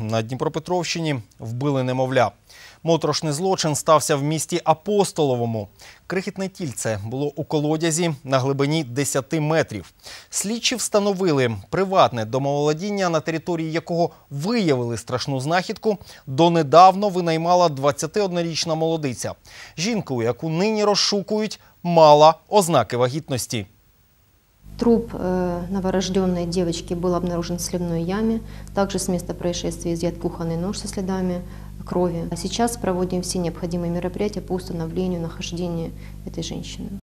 На Дніпропетровщині вбили немовля. Моторошний злочин стався в місті Апостоловому. Крихітне тільце було у колодязі на глибині 10 метрів. Слідчі встановили приватне домоволодіння, на території якого виявили страшну знахідку. Донедавно винаймала 21-річна молодиця. Жінку, яку нині розшукують, мала ознаки вагітності. Труп э, новорожденной девочки был обнаружен в сливной яме. Также с места происшествия изъят кухонный нож со следами крови. А сейчас проводим все необходимые мероприятия по установлению нахождения этой женщины.